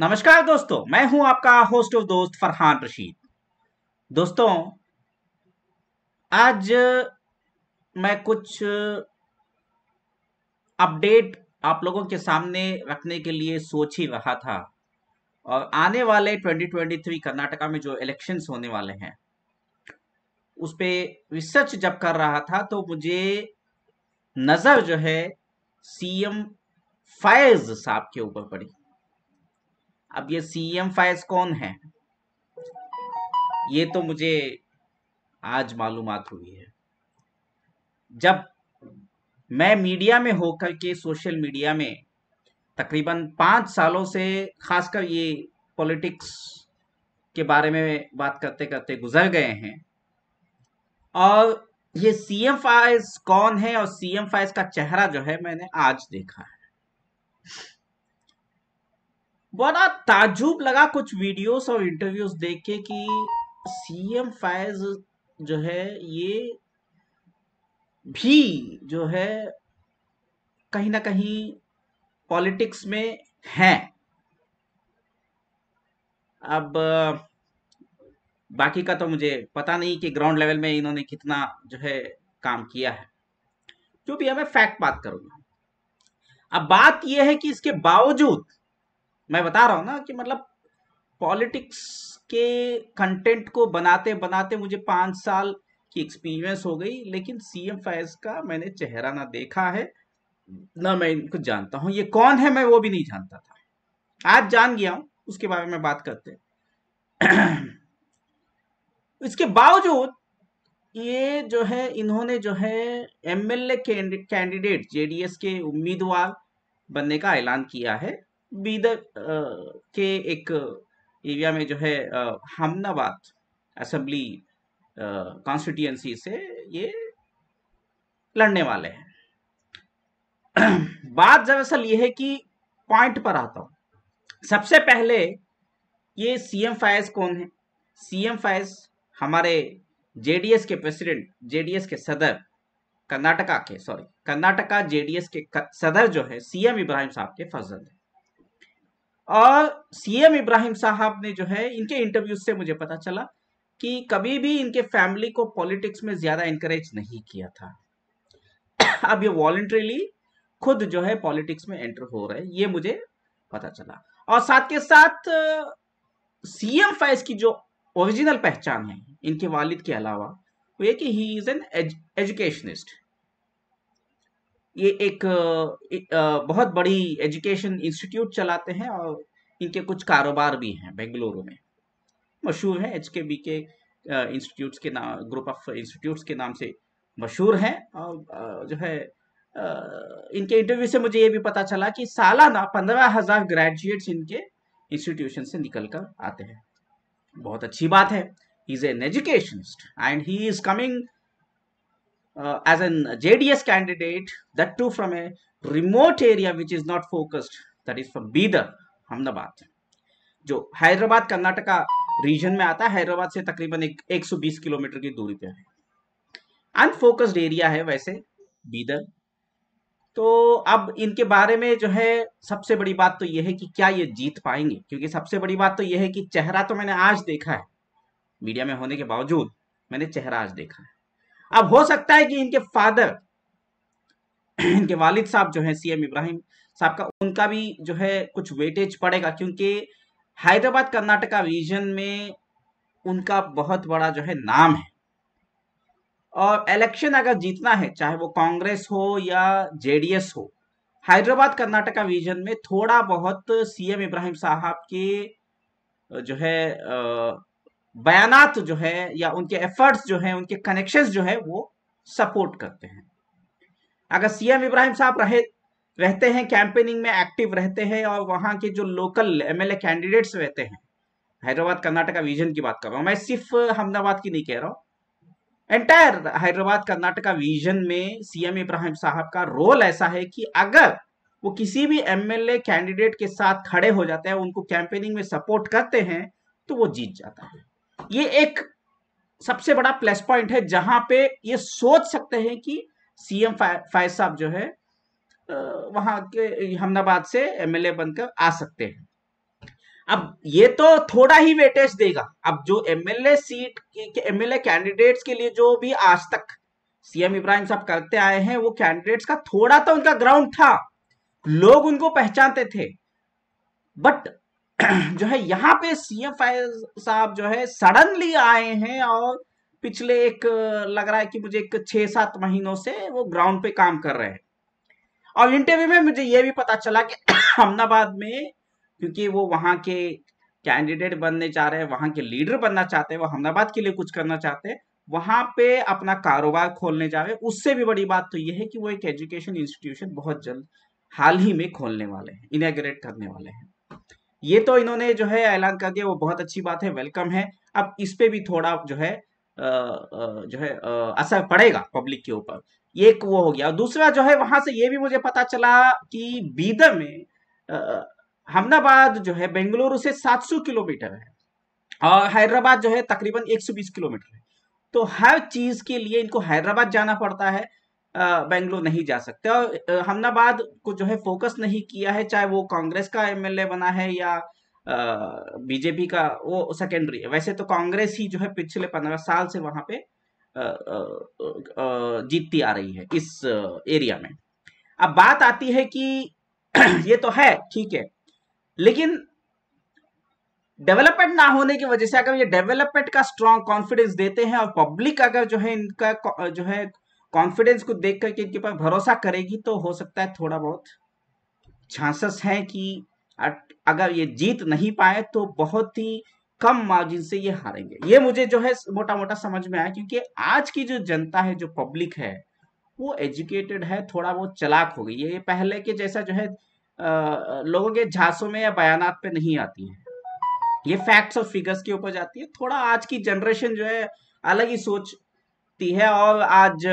नमस्कार दोस्तों मैं हूं आपका होस्ट ऑफ दोस्त फरहान रशीद दोस्तों आज मैं कुछ अपडेट आप लोगों के सामने रखने के लिए सोच ही रहा था और आने वाले 2023 कर्नाटका में जो इलेक्शंस होने वाले हैं उस पर रिसर्च जब कर रहा था तो मुझे नज़र जो है सीएम फैज साहब के ऊपर पड़ी अब ये सी एम फाइज कौन है ये तो मुझे आज मालूम हुई है जब मैं मीडिया में होकर के सोशल मीडिया में तकरीबन पाँच सालों से खासकर ये पॉलिटिक्स के बारे में बात करते करते गुजर गए हैं और ये सी एम फाइज कौन है और सी एम फाइज का चेहरा जो है मैंने आज देखा है बड़ा ताजुब लगा कुछ वीडियोस और इंटरव्यूज देख के कि सीएम फैज जो है ये भी जो है कहीं ना कहीं पॉलिटिक्स में है अब बाकी का तो मुझे पता नहीं कि ग्राउंड लेवल में इन्होंने कितना जो है काम किया है जो भी है मैं फैक्ट बात करूंगा अब बात यह है कि इसके बावजूद मैं बता रहा हूँ ना कि मतलब पॉलिटिक्स के कंटेंट को बनाते बनाते मुझे पाँच साल की एक्सपीरियंस हो गई लेकिन सीएम फैज का मैंने चेहरा ना देखा है ना मैं इनको जानता हूँ ये कौन है मैं वो भी नहीं जानता था आज जान गया हूँ उसके बारे में बात करते इसके बावजूद ये जो है इन्होंने जो है एमएलए कैंडिडेट जेडीएस के उम्मीदवार बनने का ऐलान किया है बीदर uh, के एक एरिया में जो है हमनाबाद असम्बली कॉन्स्टिट्यूएंसी से ये लड़ने वाले हैं बात दरअसल ये है कि पॉइंट पर आता हूं सबसे पहले ये सीएम फायज कौन है सीएम फायज हमारे जेडीएस के प्रेसिडेंट जेडीएस के सदर कर्नाटका के सॉरी कर्नाटका जेडीएस के सदर जो है सीएम इब्राहिम साहब के फजल है और सीएम इब्राहिम साहब ने जो है इनके इंटरव्यू से मुझे पता चला कि कभी भी इनके फैमिली को पॉलिटिक्स में ज्यादा इंकरेज नहीं किया था अब ये वॉलेंट्रीली खुद जो है पॉलिटिक्स में एंटर हो रहे ये मुझे पता चला और साथ के साथ सीएम फैज की जो ओरिजिनल पहचान है इनके वालिद के अलावा वो ये कि ही इज एन एजुकेशनिस्ट ये एक बहुत बड़ी एजुकेशन इंस्टीट्यूट चलाते हैं और इनके कुछ कारोबार भी हैं बेंगलुरु में मशहूर है एच के बी के इंस्टीट्यूट्स के नाम ग्रुप ऑफ इंस्टीट्यूट्स के नाम से मशहूर हैं और जो है इनके इंटरव्यू से मुझे ये भी पता चला कि सालाना पंद्रह हजार ग्रेजुएट्स इनके इंस्टीट्यूशन से निकल कर आते हैं बहुत अच्छी बात है is an educationist and he is coming uh, as an JDS candidate, that too from a remote area which is not focused, that is from Bidar, Ahmedabad जो हैदराबाद कर्नाटका रीजन में आता है हैदराबाद से तकरीबन एक 120 किलोमीटर की दूरी पे है अनफोकस्ड एरिया है वैसे बीदर तो अब इनके बारे में जो है सबसे बड़ी बात तो यह है कि क्या ये जीत पाएंगे क्योंकि सबसे बड़ी बात तो यह है कि चेहरा तो मैंने आज देखा है मीडिया में होने के बावजूद मैंने चेहरा आज देखा है अब हो सकता है कि इनके फादर इनके वालिद साहब जो है सीएम इब्राहिम साहब का उनका भी जो है कुछ वेटेज पड़ेगा क्योंकि हैदराबाद कर्नाटका रीजन में उनका बहुत बड़ा जो है नाम है और इलेक्शन अगर जीतना है चाहे वो कांग्रेस हो या जेडीएस हो हैदराबाद कर्नाटका रीजन में थोड़ा बहुत सीएम इब्राहिम साहब के जो है बयानात जो है या उनके एफर्ट्स जो है उनके कनेक्शंस जो है वो सपोर्ट करते हैं अगर सीएम इब्राहिम साहब रहे रहते हैं कैंपेनिंग में एक्टिव रहते हैं और वहां के जो लोकल एमएलए कैंडिडेट्स रहते हैं हैदराबाद कर्नाटका विजन की बात कर रहा हूँ मैं सिर्फ अहमदाबाद की नहीं कह रहा हूँ एंटायर हैदराबाद कर्नाटका विजन में सीएम इब्राहिम साहब का रोल ऐसा है कि अगर वो किसी भी एमएलए कैंडिडेट के साथ खड़े हो जाते हैं उनको कैंपेनिंग में सपोर्ट करते हैं तो वो जीत जाता है ये एक सबसे बड़ा प्लस पॉइंट है जहां पे ये सोच सकते हैं कि सीएम फायद साहब जो है वहां के अहमदाबाद से एमएलए बनकर आ सकते हैं अब ये तो थोड़ा ही वेटेज देगा अब जो एमएलए सीट के एमएलए कैंडिडेट्स के लिए जो भी आज तक सीएम इब्राहिम साहब करते आए हैं वो कैंडिडेट्स का थोड़ा तो उनका ग्राउंड था लोग उनको पहचानते थे बट जो है यहाँ पे सीएफआई साहब जो है सडनली आए हैं और पिछले एक लग रहा है कि मुझे एक छह सात महीनों से वो ग्राउंड पे काम कर रहे हैं और इंटरव्यू में मुझे ये भी पता चला कि अहमदाबाद में क्योंकि वो वहाँ के कैंडिडेट बनने जा रहे हैं वहाँ के लीडर बनना चाहते हैं वो अहमदाबाद के लिए कुछ करना चाहते हैं वहाँ पे अपना कारोबार खोलने जा रहे हैं उससे भी बड़ी बात तो ये है कि वो एक एजुकेशन इंस्टीट्यूशन बहुत जल्द हाल ही में खोलने वाले हैं इनाग्रेट करने वाले हैं ये तो इन्होंने जो है ऐलान कर दिया वो बहुत अच्छी बात है वेलकम है अब इस पे भी थोड़ा जो है जो है असर पड़ेगा पब्लिक के ऊपर एक वो हो गया दूसरा जो है वहां से ये भी मुझे पता चला कि बीदर में हमदाबाद जो है बेंगलुरु से 700 किलोमीटर है और हैदराबाद जो है तकरीबन 120 किलोमीटर है तो हर चीज के लिए इनको हैदराबाद जाना पड़ता है बेंगलोर नहीं जा सकते और हमनाबाद को जो है फोकस नहीं किया है चाहे वो कांग्रेस का एमएलए बना है या बीजेपी का वो सेकेंडरी है वैसे तो कांग्रेस ही जो है पिछले पंद्रह साल से वहां पे जीतती आ रही है इस एरिया में अब बात आती है कि ये तो है ठीक है लेकिन डेवलपमेंट ना होने की वजह से अगर ये डेवलपमेंट का स्ट्रांग कॉन्फिडेंस देते हैं और पब्लिक अगर जो है इनका जो है कॉन्फिडेंस को देख करके इनके पास भरोसा करेगी तो हो सकता है थोड़ा बहुत चांसेस है कि अगर ये जीत नहीं पाए तो बहुत ही कम मार्जिन से ये हारेंगे ये मुझे जो है मोटा मोटा समझ में आया क्योंकि आज की जो जनता है जो पब्लिक है वो एजुकेटेड है थोड़ा बहुत चलाक हो गई है ये पहले के जैसा जो है लोगों के झांसों में या बयान पे नहीं आती है ये फैक्ट्स और फिगर्स के ऊपर जाती है थोड़ा आज की जनरेशन जो है अलग ही सोच सकती है और आज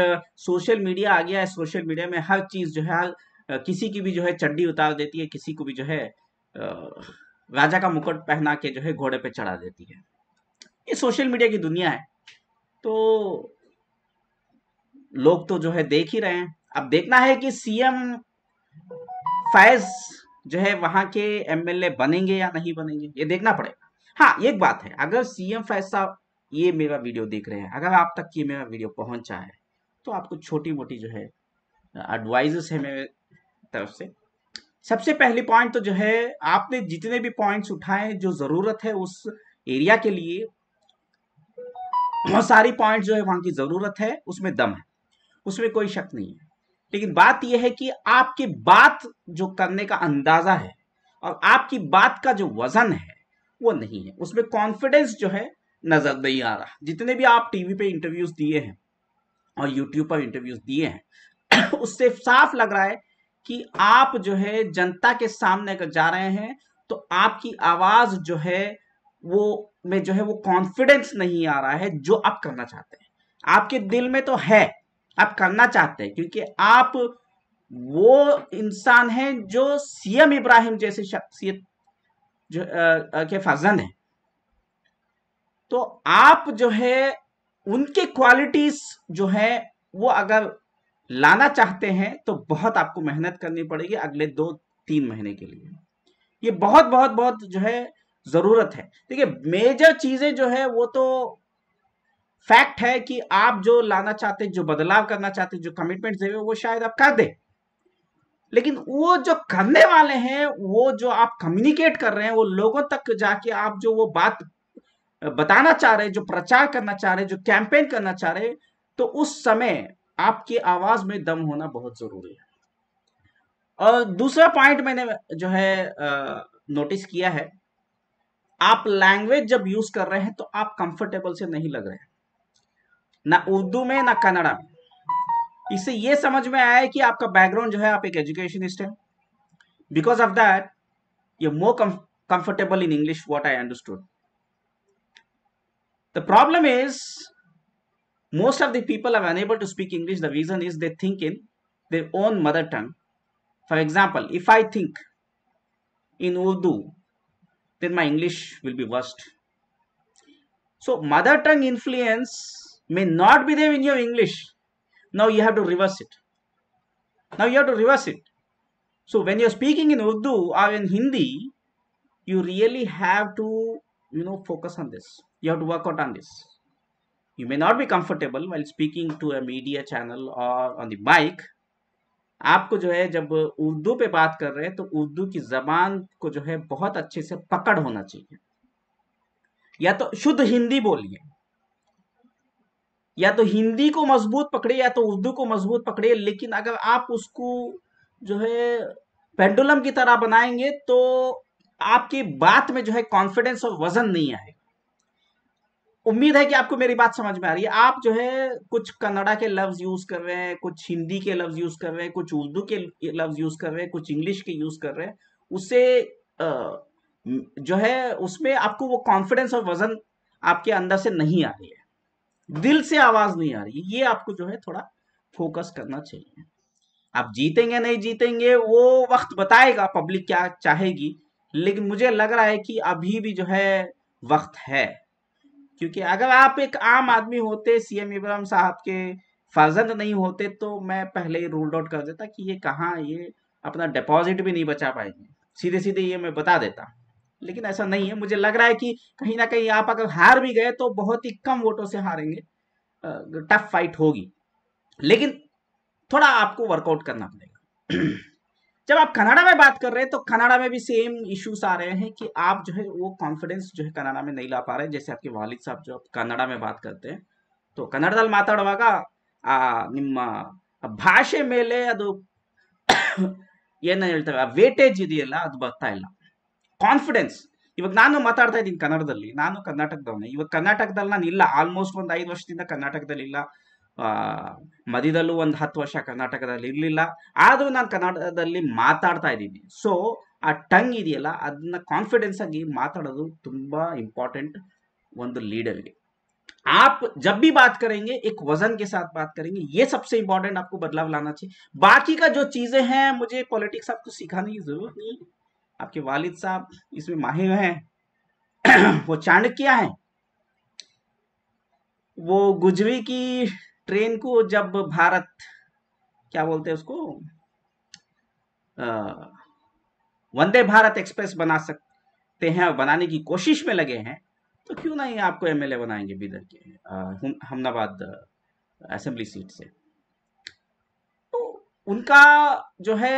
सोशल मीडिया आ गया है सोशल मीडिया में हर चीज जो है किसी की भी जो है चड्डी उतार देती है किसी को भी जो है राजा का मुकुट पहना के जो है घोड़े पे चढ़ा देती है ये सोशल मीडिया की दुनिया है तो लोग तो जो है देख ही रहे हैं अब देखना है कि सीएम फैज जो है वहां के एमएलए बनेंगे या नहीं बनेंगे ये देखना पड़ेगा हाँ एक बात है अगर सीएम फैज साहब ये मेरा वीडियो देख रहे हैं अगर आप तक ये मेरा वीडियो पहुंचा है तो आपको छोटी मोटी जो है एडवाइजेस है मेरे तरफ से सबसे पहले पॉइंट तो जो है आपने जितने भी पॉइंट्स उठाए जो जरूरत है उस एरिया के लिए बहुत सारी पॉइंट जो है वहां की जरूरत है उसमें दम है उसमें कोई शक नहीं है लेकिन बात यह है कि आपकी बात जो करने का अंदाजा है और आपकी बात का जो वजन है वो नहीं है उसमें कॉन्फिडेंस जो है नज़र नहीं आ रहा जितने भी आप टीवी पे इंटरव्यूज दिए हैं और यूट्यूब पर इंटरव्यूज दिए हैं उससे साफ लग रहा है कि आप जो है जनता के सामने अगर जा रहे हैं तो आपकी आवाज़ जो है वो में जो है वो कॉन्फिडेंस नहीं आ रहा है जो आप करना चाहते हैं आपके दिल में तो है आप करना चाहते हैं क्योंकि आप वो इंसान हैं जो सीएम इब्राहिम जैसे शख्सियत जो आ, आ, के फजन है तो आप जो है उनके क्वालिटीज जो है वो अगर लाना चाहते हैं तो बहुत आपको मेहनत करनी पड़ेगी अगले दो तीन महीने के लिए ये बहुत बहुत बहुत जो है जरूरत है देखिए मेजर चीजें जो है वो तो फैक्ट है कि आप जो लाना चाहते जो बदलाव करना चाहते जो कमिटमेंट देवे वो शायद आप कर दे लेकिन वो जो करने वाले हैं वो जो आप कम्युनिकेट कर रहे हैं वो लोगों तक जाके आप जो वो बात बताना चाह रहे जो प्रचार करना चाह रहे जो कैंपेन करना चाह रहे तो उस समय आपकी आवाज में दम होना बहुत जरूरी है और दूसरा पॉइंट मैंने जो है नोटिस किया है आप लैंग्वेज जब यूज कर रहे हैं तो आप कंफर्टेबल से नहीं लग रहे हैं ना उर्दू में ना कन्नड़ा में इससे यह समझ में आया है कि आपका बैकग्राउंड जो है आप एक एजुकेशनिस्ट है because of that you more comfortable in English what I understood The problem is most of the people are unable to speak English. The reason is they think in their own mother tongue. For example, if I think in Urdu, then my English will be worst. So mother tongue influence may not be there in your English. Now you have to reverse it. Now you have to reverse it. So when you're speaking in Urdu or in Hindi, you really have to, you know, focus on this. you have to work out on this you may not be comfortable while speaking to a media channel or on the mic आपको जो है जब उर्दू पे बात कर रहे हैं तो उर्दू की जबान को जो है बहुत अच्छे से पकड़ होना चाहिए या तो शुद्ध हिंदी बोलिए या तो हिंदी को मजबूत पकड़े या तो उर्दू को मजबूत पकड़े लेकिन अगर आप उसको जो है पेंडुलम की तरह बनाएंगे तो आपकी बात में जो है कॉन्फिडेंस और वजन नहीं आएगा उम्मीद है कि आपको मेरी बात समझ में आ रही है आप जो है कुछ कन्नड़ा के लफ्ज यूज कर रहे हैं कुछ हिंदी के लफ्ज यूज कर रहे हैं कुछ उर्दू के लफ्ज यूज कर रहे हैं कुछ इंग्लिश के यूज कर रहे हैं उससे जो है उसमें आपको वो कॉन्फिडेंस और वजन आपके अंदर से नहीं आ रही है दिल से आवाज नहीं आ रही ये आपको जो है थोड़ा फोकस करना चाहिए आप जीतेंगे नहीं जीतेंगे वो वक्त बताएगा पब्लिक क्या चाहेगी लेकिन मुझे लग रहा है कि अभी भी जो है वक्त है क्योंकि अगर आप एक आम आदमी होते सीएम इब्राहिम साहब के फर्जंद नहीं होते तो मैं पहले ही रूल्ड आउट कर देता कि ये कहाँ ये अपना डिपॉजिट भी नहीं बचा पाएंगे सीधे सीधे ये मैं बता देता लेकिन ऐसा नहीं है मुझे लग रहा है कि कहीं ना कहीं आप अगर हार भी गए तो बहुत ही कम वोटों से हारेंगे टफ फाइट होगी लेकिन थोड़ा आपको वर्कआउट करना पड़ेगा जब आप कनाडा में बात कर रहे हैं तो कनाडा में भी सेम इश्यूज आ रहे हैं कि आप जो है वो कॉन्फिडेंस जो है कनाडा में नहीं ला पा रहे जैसे आपके वालिद साहब जो में बात करते हैं तो ಕನ್ನಡದಲ್ಲಿ ಮಾತಾಡುವಾಗ ಆ ನಿಮ್ಮ ಭಾಷೆ ಮೇಲೆ ಅದು ಏನ ಹೇಳ್ತೇವೆ ಆ ವೇಟೇಜ್ ಇದೆಯಲ್ಲ ಅದು ಬರ್ತಾ ಇಲ್ಲ ಕಾನ್ಫಿಡೆನ್ಸ್ ಇವಾಗ ನಾನು ಮಾತಾಡ್ತಾ ಇದ್ದೀನಿ ಕನ್ನಡದಲ್ಲಿ ನಾನು ಕರ್ನಾಟಕದವನೇ ಇವಾಗ ಕರ್ನಾಟಕದಲ್ಲಿ ನಾನು ಇಲ್ಲ ಆಲ್ಮೋಸ್ಟ್ ಒಂದು ಐದು ವರ್ಷದಿಂದ ಕರ್ನಾಟಕದಲ್ಲಿ ಇಲ್ಲ ಮಧ್ಯದಲ್ಲೂ ಒಂದು ಹತ್ತು ವರ್ಷ ಕರ್ನಾಟಕದಲ್ಲಿ ಇರಲಿಲ್ಲ ಆದರೂ ನಾನು ಕನ್ನಡದಲ್ಲಿ ಮಾತಾಡ್ತಾ ಇದ್ದೀನಿ ಸೊ ಆ ಟಂಗ್ ಇದೆಯಲ್ಲ ಅದನ್ನ ಕಾನ್ಫಿಡೆನ್ಸ್ आप जब भी बात करेंगे एक वजन के साथ बात करेंगे ये सबसे इंपॉर्टेंट आपको बदलाव लाना चाहिए बाकी का जो चीजें हैं मुझे पॉलिटिक्स आपको सिखाने की जरूरत नहीं आपके वालिद साहब इसमें माहिर हैं वो चाणक्य हैं वो गुजरी की ट्रेन को जब भारत क्या बोलते हैं उसको वंदे भारत एक्सप्रेस बना सकते हैं और बनाने की कोशिश में लगे हैं तो क्यों नहीं आपको एमएलए बनाएंगे बीदर के हमनाबाद असेंबली सीट से तो उनका जो है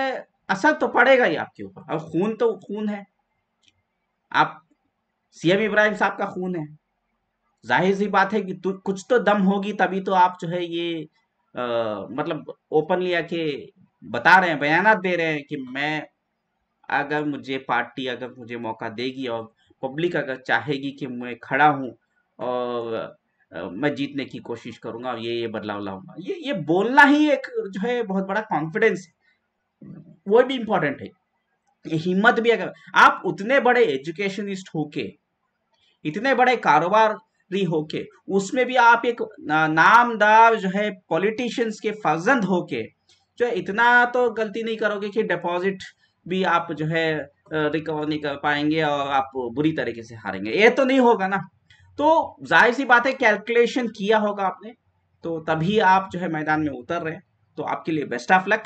असर तो पड़ेगा ही आपके ऊपर और खून तो खून है आप सीएम इब्राहिम साहब का खून है जाहिर सी बात है कि कुछ तो दम होगी तभी तो आप जो है ये आ, मतलब ओपनली आके बता रहे हैं बयान दे रहे हैं कि मैं अगर मुझे पार्टी अगर मुझे मौका देगी और पब्लिक अगर चाहेगी कि मैं खड़ा हूँ और मैं जीतने की कोशिश करूंगा ये ये बदलाव लाऊंगा ये ये बोलना ही एक जो है बहुत बड़ा कॉन्फिडेंस है वो भी इम्पोर्टेंट है ये हिम्मत भी अगर आप उतने बड़े एजुकेशनिस्ट होके इतने बड़े कारोबार फ्री होके उसमें भी आप एक नामदार जो है पॉलिटिशियंस के फर्जंद होके जो है इतना तो गलती नहीं करोगे कि डिपॉजिट भी आप जो है रिकवर नहीं कर पाएंगे और आप बुरी तरीके से हारेंगे ये तो नहीं होगा ना तो जाहिर सी बात है कैलकुलेशन किया होगा आपने तो तभी आप जो है मैदान में उतर रहे हैं तो आपके लिए बेस्ट ऑफ लक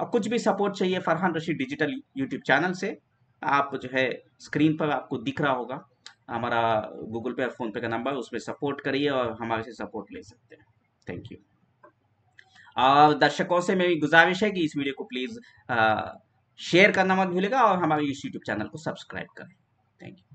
और कुछ भी सपोर्ट चाहिए Farhan Rashid digital YouTube channel से आप जो है स्क्रीन पर आपको दिख रहा होगा हमारा गूगल पे और फ़ोनपे का नंबर उस पर सपोर्ट करिए और हमारे से सपोर्ट ले सकते हैं थैंक यू और दर्शकों से मेरी गुजारिश है कि इस वीडियो को प्लीज़ शेयर करना मत भूलेगा और हमारे इस यूट्यूब चैनल को सब्सक्राइब करें थैंक यू